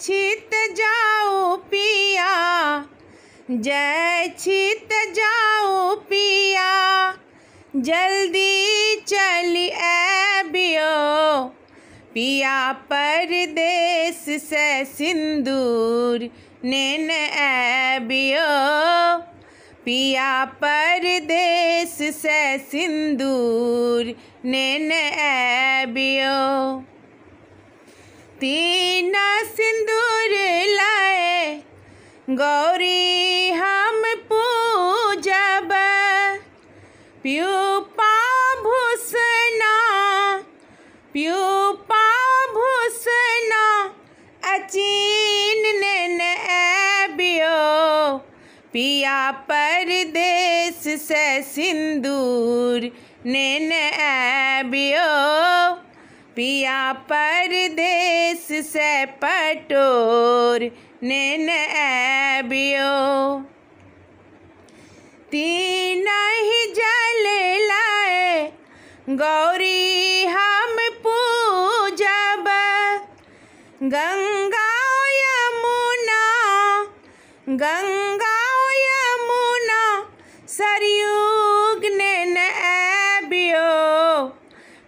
छित जाओ पिया जय छित जाओ पिया जल्दी चली ऐबियो पिया परदेस से सिंदूर नैन ऐबियो पिया परदेस से सिंदूर नैन ऐबियो तीना सिंदूर लाए गौरी हम पूजब प्यू भूसना प्यू पा भूसना अचीन ने नियो पिया परदेश से सिंदूर ने नियो पिया परदेस से पटोर ने नियो तीन ही जल लाए गौरी हम पूजब गंगा यमुना गंगा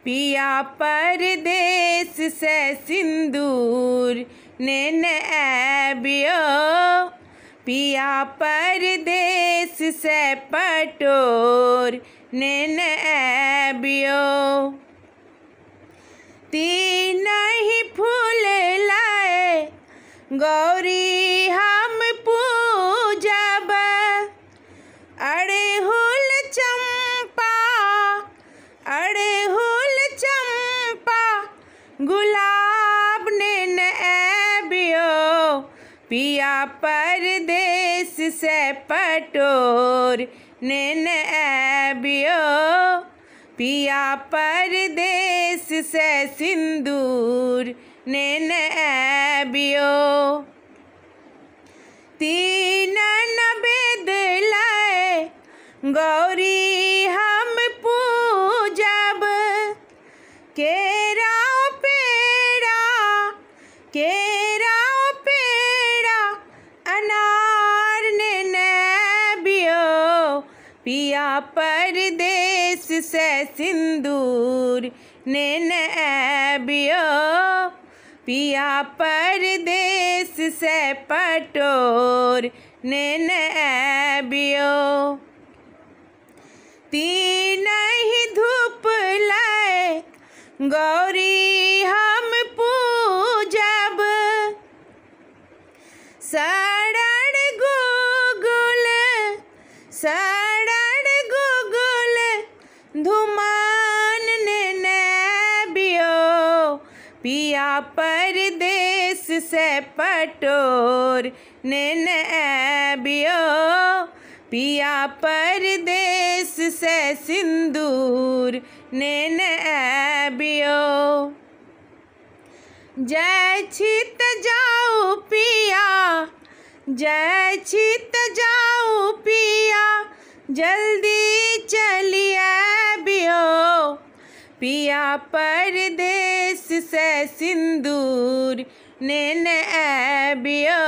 पिया परदेस से सिंदूर नैन ऐबियो पिया परदेस से पटोर नैन ऐबियो तीन ही फूल लाए गौरी गुलाब ने नियो पिया परदेस से पटोर ने नियो पिया परदेस से सिंदूर ने नियो तीन नबेद गौरी हम पूजब के पिया परदेस से सिंदूर ने नियो पिया परदेस से पटोर ने नियो तीन ही धूप लाए गौरी हम पूजब सड़ा पिया परदेस से पटोर ने बियो पिया परदेस से सिंदूर ने बियो जय छित जाऊ पिया जय छित जाऊ पिया जल्दी चलिए बियो पिया परदेस से सिंदूर नैन ऐबियो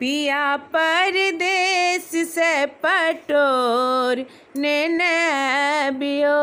पिया परदेस से पटोर नैन ऐबियो